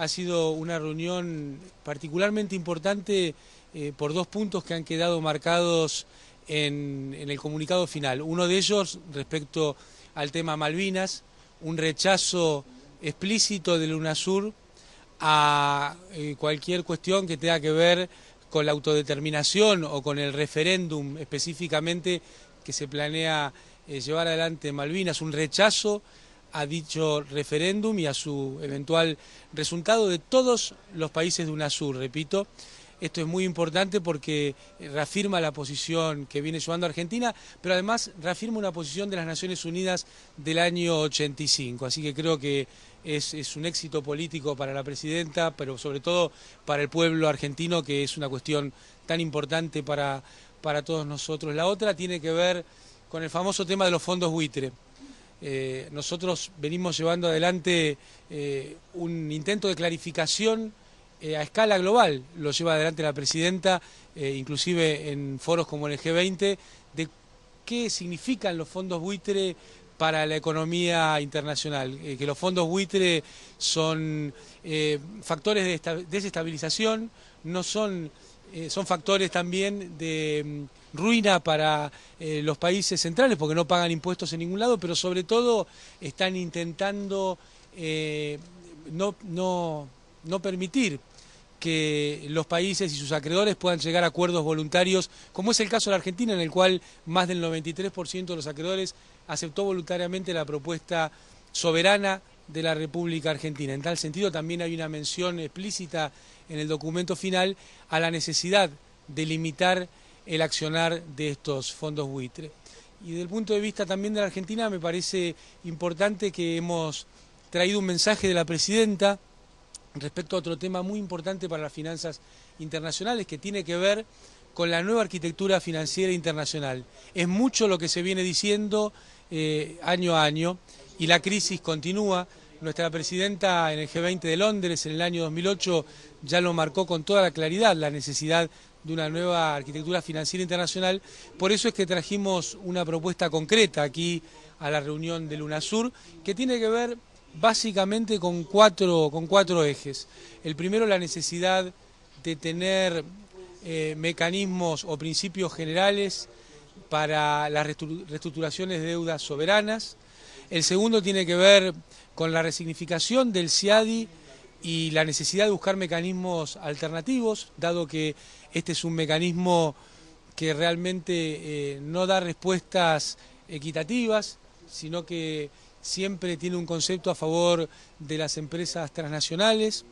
ha sido una reunión particularmente importante eh, por dos puntos que han quedado marcados en, el comunicado final. Uno de ellos respecto al tema Malvinas, un rechazo explícito del UNASUR a eh, cualquier cuestión que tenga que ver con la autodeterminación o con el referéndum específicamente que se planea eh, llevar adelante en Malvinas, un rechazo a dicho referéndum y a su eventual resultado de todos los países de UNASUR, repito. Esto es muy importante porque reafirma la posición que viene llevando Argentina, pero además reafirma una posición de las Naciones Unidas del año 85. Así que creo que es, es, un éxito político para la presidenta, pero sobre todo para el pueblo argentino, que es una cuestión tan importante para, para todos nosotros. La otra tiene que ver con el famoso tema de los fondos buitre. Eh, nosotros venimos llevando adelante eh, un intento de clarificación eh, a escala global, lo lleva adelante la presidenta, inclusive en foros como el G20, de qué significan los fondos buitre para la economía internacional, que los fondos buitre son factores de desestabilización, no son eh, son factores también de mm, ruina para eh, los países centrales porque no pagan impuestos en ningún lado, pero sobre todo están intentando eh, no, no permitir que los países y sus acreedores puedan llegar a acuerdos voluntarios, como es el caso de la Argentina, en el cual más del 93% de los acreedores aceptó voluntariamente la propuesta soberana de la República Argentina. En tal sentido, también hay una mención explícita en el documento final a la necesidad de limitar el accionar de estos fondos buitre. Y desde el punto de vista también de la Argentina, me parece importante que hemos traído un mensaje de la presidenta respecto a otro tema muy importante para las finanzas internacionales que tiene que ver con la nueva arquitectura financiera internacional. Es mucho lo que se viene diciendo eh, año a año y la crisis continúa, nuestra presidenta en el G20 de Londres en el año 2008 ya lo marcó con toda la claridad la necesidad de una nueva arquitectura financiera internacional. Por eso es que trajimos una propuesta concreta aquí a la reunión de UNASUR que tiene que ver básicamente con cuatro, con cuatro ejes. El primero, la necesidad de tener eh, mecanismos o principios generales para las reestructuraciones de deudas soberanas. El segundo tiene que ver con la resignificación del CIADI y la necesidad de buscar mecanismos alternativos, dado que este es un mecanismo que realmente eh, no da respuestas equitativas, sino que siempre tiene un concepto a favor de las empresas transnacionales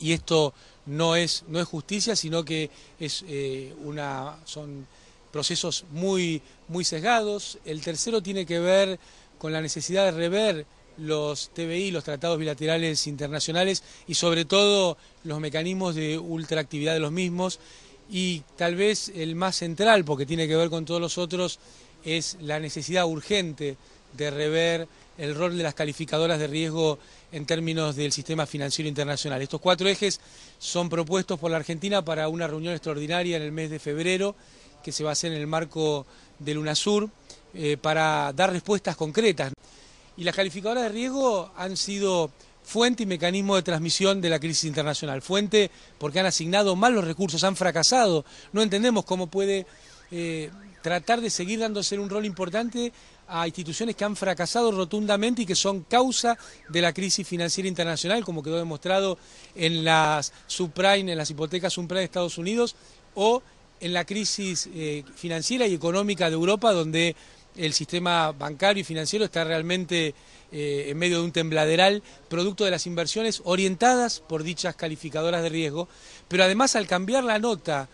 y esto no es, no es justicia, sino que es, eh, una, son procesos muy, muy sesgados. El tercero tiene que ver con la necesidad de rever los TBI, los tratados bilaterales internacionales y sobre todo los mecanismos de ultraactividad de los mismos y tal vez el más central, porque tiene que ver con todos los otros, es la necesidad urgente de rever el rol de las calificadoras de riesgo en términos del sistema financiero internacional. Estos cuatro ejes son propuestos por la Argentina para una reunión extraordinaria en el mes de febrero que se va a hacer en el marco del UNASUR. Eh, para dar respuestas concretas. Y las calificadoras de riesgo han sido fuente y mecanismo de transmisión de la crisis internacional. Fuente porque han asignado mal los recursos, han fracasado. No entendemos cómo puede eh, tratar de seguir dándose un rol importante a instituciones que han fracasado rotundamente y que son causa de la crisis financiera internacional, como quedó demostrado en las subprime, en las hipotecas subprime de Estados Unidos o en la crisis eh, financiera y económica de Europa, donde el sistema bancario y financiero está realmente eh, en medio de un tembladeral, producto de las inversiones orientadas por dichas calificadoras de riesgo, pero además al cambiar la nota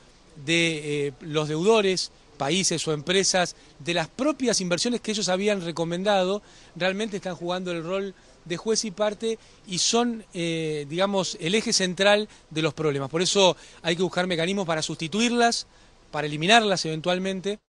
de eh, los deudores, países o empresas, de las propias inversiones que ellos habían recomendado, realmente están jugando el rol de juez y parte y son, eh, digamos, el eje central de los problemas. Por eso hay que buscar mecanismos para sustituirlas, para eliminarlas eventualmente.